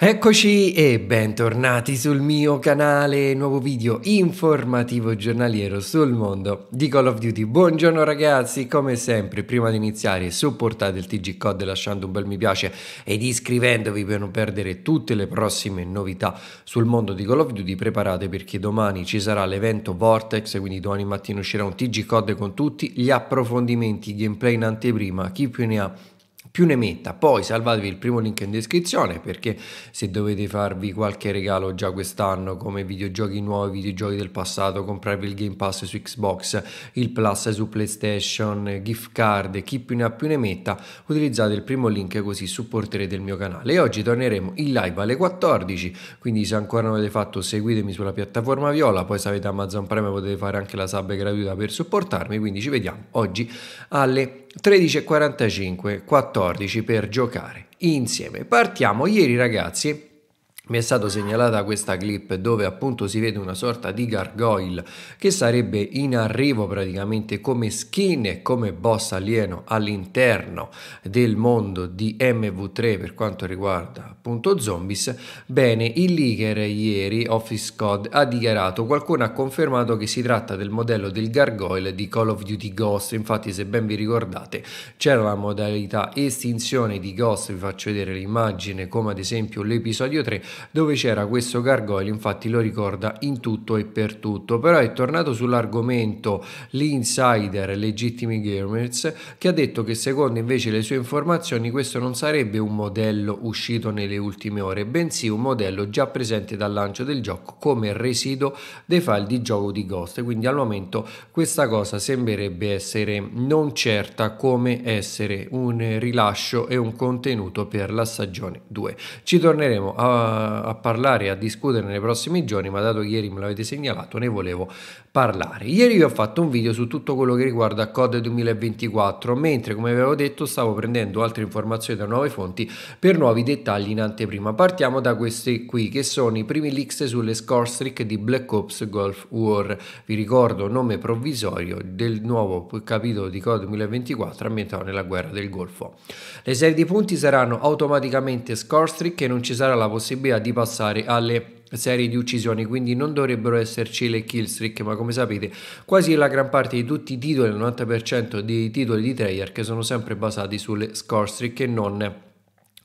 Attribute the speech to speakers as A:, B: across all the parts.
A: Eccoci e bentornati sul mio canale, nuovo video informativo giornaliero sul mondo di Call of Duty. Buongiorno ragazzi, come sempre prima di iniziare supportate il TG Code lasciando un bel mi piace ed iscrivendovi per non perdere tutte le prossime novità sul mondo di Call of Duty. Preparate perché domani ci sarà l'evento Vortex, quindi domani mattina uscirà un TG Code con tutti gli approfondimenti, gameplay in anteprima, chi più ne ha più ne metta. Poi salvatevi il primo link in descrizione perché se dovete farvi qualche regalo già quest'anno come videogiochi nuovi, videogiochi del passato, comprarvi il Game Pass su Xbox, il Plus su PlayStation, gift card, chi più ne ha più ne metta, utilizzate il primo link così supporterete il mio canale. E oggi torneremo in live alle 14, quindi se ancora non avete fatto seguitemi sulla piattaforma Viola, poi se avete Amazon Prime potete fare anche la sub gratuita per supportarmi, quindi ci vediamo oggi alle 14. 13.45, 14 per giocare. Insieme partiamo ieri ragazzi mi è stata segnalata questa clip dove appunto si vede una sorta di gargoyle che sarebbe in arrivo praticamente come skin e come boss alieno all'interno del mondo di MV3 per quanto riguarda appunto zombies. Bene, il leaker ieri, Office Code, ha dichiarato qualcuno ha confermato che si tratta del modello del gargoyle di Call of Duty Ghost, infatti se ben vi ricordate c'era la modalità estinzione di Ghost, vi faccio vedere l'immagine come ad esempio l'episodio 3 dove c'era questo Gargoyle, infatti lo ricorda in tutto e per tutto, però è tornato sull'argomento l'insider Legittimi Gamers che ha detto che secondo invece le sue informazioni questo non sarebbe un modello uscito nelle ultime ore, bensì un modello già presente dal lancio del gioco come residuo dei file di gioco di Ghost, quindi al momento questa cosa sembrerebbe essere non certa come essere un rilascio e un contenuto per la stagione 2. Ci torneremo a a parlare e a discutere nei prossimi giorni, ma dato che ieri me l'avete segnalato, ne volevo parlare. Ieri vi ho fatto un video su tutto quello che riguarda COD 2024, mentre come avevo detto stavo prendendo altre informazioni da nuove fonti per nuovi dettagli in anteprima. Partiamo da questi qui, che sono i primi leaks sulle score streak di Black Ops Golf War. Vi ricordo nome provvisorio del nuovo capitolo di COD 2024 ambientato nella guerra del Golfo. Le serie di punti saranno automaticamente score streak e non ci sarà la possibilità di passare alle serie di uccisioni quindi non dovrebbero esserci le killstreak ma come sapete quasi la gran parte di tutti i titoli il 90% dei titoli di Treyarch sono sempre basati sulle score streak e non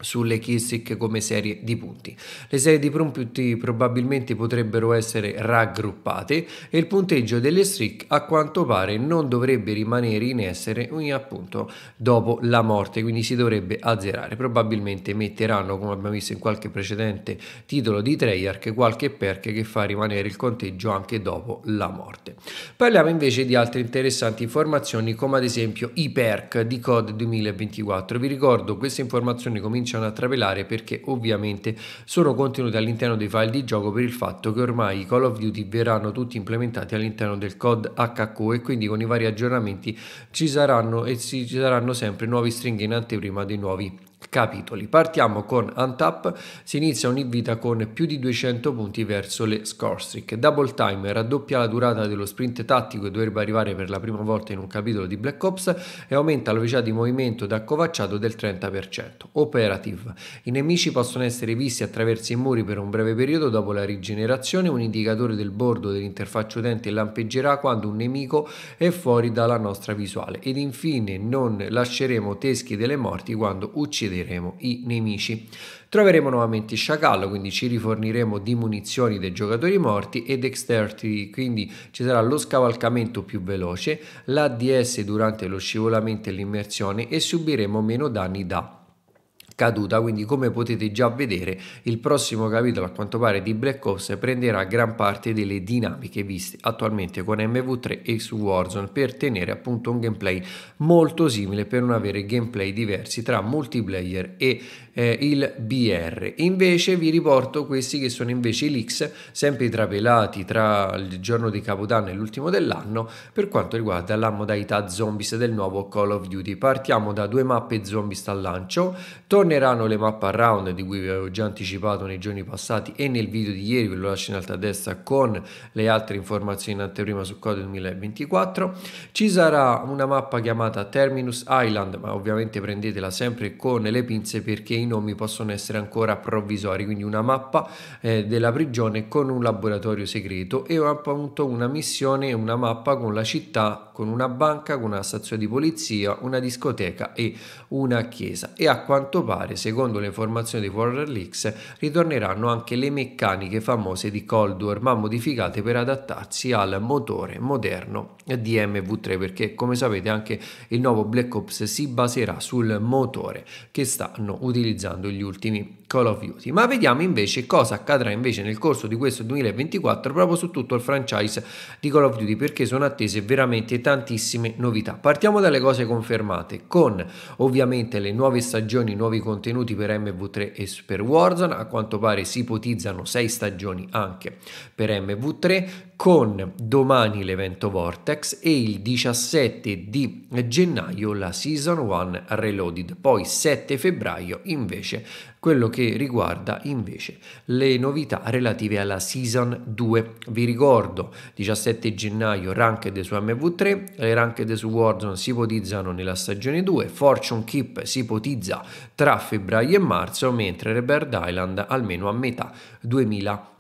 A: sulle Kissick come serie di punti. Le serie di punti probabilmente potrebbero essere raggruppate e il punteggio delle streak a quanto pare non dovrebbe rimanere in essere appunto dopo la morte, quindi si dovrebbe azzerare. Probabilmente metteranno, come abbiamo visto in qualche precedente titolo di Treyarch, qualche perk che fa rimanere il conteggio anche dopo la morte. Parliamo invece di altre interessanti informazioni come ad esempio i perk di Code 2024. Vi ricordo queste informazioni cominciano cominciano a trapelare perché ovviamente sono contenuti all'interno dei file di gioco per il fatto che ormai i Call of Duty verranno tutti implementati all'interno del COD HQ e quindi con i vari aggiornamenti ci saranno e ci saranno sempre nuovi stringhe in anteprima dei nuovi capitoli. Partiamo con Untap, si inizia ogni vita con più di 200 punti verso le scorstrick. Double time raddoppia la durata dello sprint tattico e dovrebbe arrivare per la prima volta in un capitolo di Black Ops e aumenta la velocità di movimento da covacciato del 30%. Operative. I nemici possono essere visti attraverso i muri per un breve periodo dopo la rigenerazione, un indicatore del bordo dell'interfaccia utente lampeggerà quando un nemico è fuori dalla nostra visuale ed infine non lasceremo teschi delle morti quando uccideremo sconfiggeremo i nemici. Troveremo nuovamente il Sciacallo, quindi ci riforniremo di munizioni dei giocatori morti e Dexterity, quindi ci sarà lo scavalcamento più veloce, l'ADS durante lo scivolamento e l'immersione e subiremo meno danni da caduta, quindi come potete già vedere il prossimo capitolo a quanto pare di Black Ops prenderà gran parte delle dinamiche viste attualmente con MV3 e su Warzone per tenere appunto un gameplay molto simile per non avere gameplay diversi tra multiplayer e eh, il BR. Invece vi riporto questi che sono invece i leaks sempre trapelati tra il giorno di Capodanno e l'ultimo dell'anno per quanto riguarda la modalità zombies del nuovo Call of Duty. Partiamo da due mappe zombies al lancio, Torneranno le mappe a round di cui vi avevo già anticipato nei giorni passati e nel video di ieri, ve lo lascio in alto a destra con le altre informazioni in anteprima su Code 2024. Ci sarà una mappa chiamata Terminus Island, ma ovviamente prendetela sempre con le pinze perché i nomi possono essere ancora provvisori, quindi una mappa eh, della prigione con un laboratorio segreto e appunto una missione una mappa con la città, con una banca, con una stazione di polizia, una discoteca e una chiesa e a quanto pare pare, secondo le informazioni di Leaks, ritorneranno anche le meccaniche famose di Cold War, ma modificate per adattarsi al motore moderno di MV3, perché come sapete anche il nuovo Black Ops si baserà sul motore che stanno utilizzando gli ultimi Call of Duty. Ma vediamo invece cosa accadrà invece nel corso di questo 2024 proprio su tutto il franchise di Call of Duty, perché sono attese veramente tantissime novità. Partiamo dalle cose confermate, con ovviamente le nuove stagioni, i nuovi contenuti per MV3 e per Warzone, a quanto pare si ipotizzano 6 stagioni anche per MV3, con domani l'evento Vortex e il 17 di gennaio la Season 1 Reloaded, poi 7 febbraio invece quello che riguarda invece le novità relative alla Season 2. Vi ricordo, 17 gennaio Ranked su MV3, le Ranked su Warzone si ipotizzano nella stagione 2, Fortune Keep si ipotizza tra febbraio e marzo, mentre Rebird Island almeno a metà 2020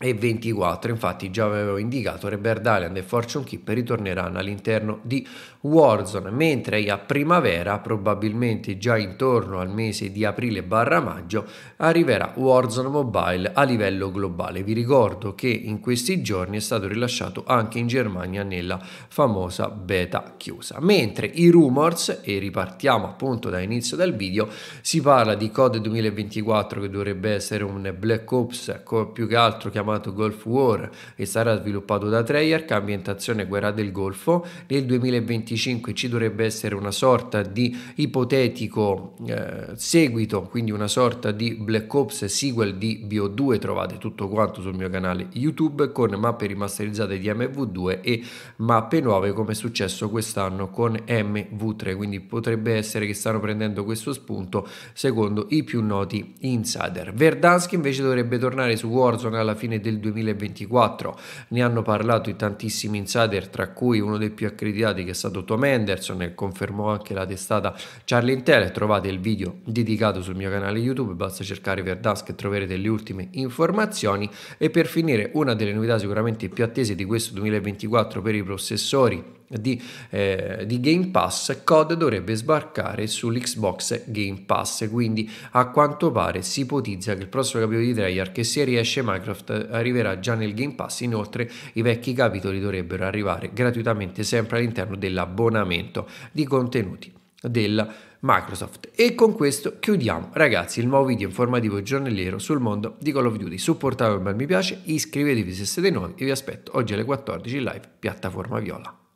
A: e 24, infatti già avevo indicato Rebirth Island e Fortune Keeper ritorneranno all'interno di Warzone, mentre a primavera, probabilmente già intorno al mese di aprile barra maggio, arriverà Warzone Mobile a livello globale. Vi ricordo che in questi giorni è stato rilasciato anche in Germania nella famosa beta chiusa. Mentre i rumors, e ripartiamo appunto dall'inizio del video, si parla di Code 2024 che dovrebbe essere un Black Ops più che altro chiamato chiamato Gulf War e sarà sviluppato da Treyarch, ambientazione guerra del Golfo. Nel 2025 ci dovrebbe essere una sorta di ipotetico eh, seguito, quindi una sorta di Black Ops sequel di BO2, trovate tutto quanto sul mio canale YouTube con mappe rimasterizzate di MV2 e mappe nuove come è successo quest'anno con MV3, quindi potrebbe essere che stanno prendendo questo spunto secondo i più noti insider. Verdansk invece dovrebbe tornare su Warzone alla fine bene del 2024. Ne hanno parlato i tantissimi insider, tra cui uno dei più accreditati che è stato Tom Henderson e confermò anche la testata Charlie Intel. Trovate il video dedicato sul mio canale YouTube, basta cercare Verdansk e troverete le ultime informazioni. E per finire, una delle novità sicuramente più attese di questo 2024 per i processori di, eh, di Game Pass, COD dovrebbe sbarcare sull'Xbox Game Pass, quindi a quanto pare si ipotizza che il prossimo capitolo di Treyarch, che se riesce Minecraft, arriverà già nel Game Pass, inoltre i vecchi capitoli dovrebbero arrivare gratuitamente sempre all'interno dell'abbonamento di contenuti del Microsoft. E con questo chiudiamo, ragazzi, il nuovo video informativo giornaliero sul mondo di Call of Duty. Supportate un bel mi piace, iscrivetevi se siete nuovi e vi aspetto oggi alle 14 live, piattaforma viola.